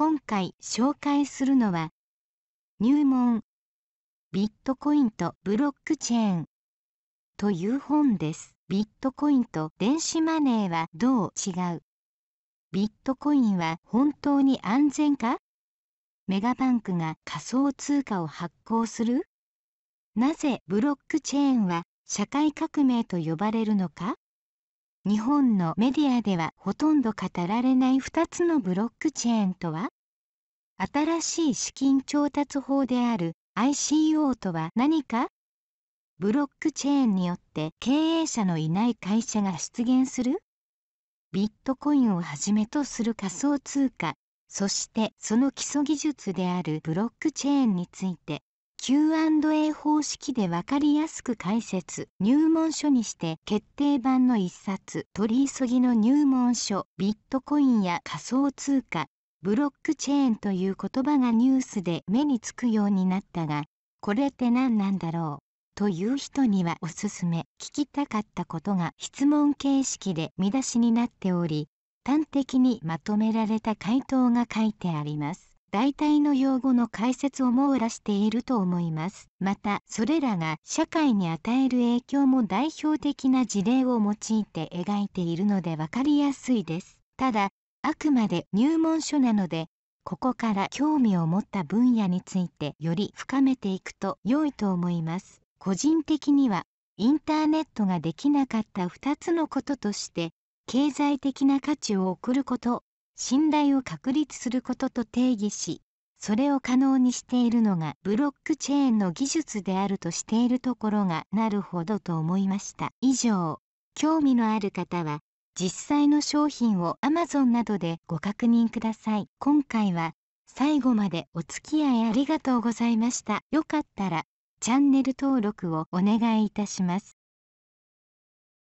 今回紹介するのは入門ビットコインとブロックチェーンという本です。ビットコインと電子マネーはどう違うビットコインは本当に安全かメガバンクが仮想通貨を発行するなぜブロックチェーンは社会革命と呼ばれるのか日本のメディアではほとんど語られない2つのブロックチェーンとは新しい資金調達法である ICO とは何かブロックチェーンによって経営者のいない会社が出現するビットコインをはじめとする仮想通貨そしてその基礎技術であるブロックチェーンについて Q&A 方式で分かりやすく解説入門書にして決定版の一冊取り急ぎの入門書ビットコインや仮想通貨ブロックチェーンという言葉がニュースで目につくようになったがこれって何なんだろうという人にはおすすめ聞きたかったことが質問形式で見出しになっており端的にまとめられた回答が書いてあります。大体の用語の解説を網羅していると思います。また、それらが社会に与える影響も代表的な事例を用いて描いているので分かりやすいです。ただ、あくまで入門書なので、ここから興味を持った分野についてより深めていくと良いと思います。個人的には、インターネットができなかった2つのこととして、経済的な価値を送ること信頼を確立することと定義しそれを可能にしているのがブロックチェーンの技術であるとしているところがなるほどと思いました以上興味のある方は実際の商品を Amazon などでご確認ください今回は最後までお付き合いありがとうございましたよかったらチャンネル登録をお願いいたします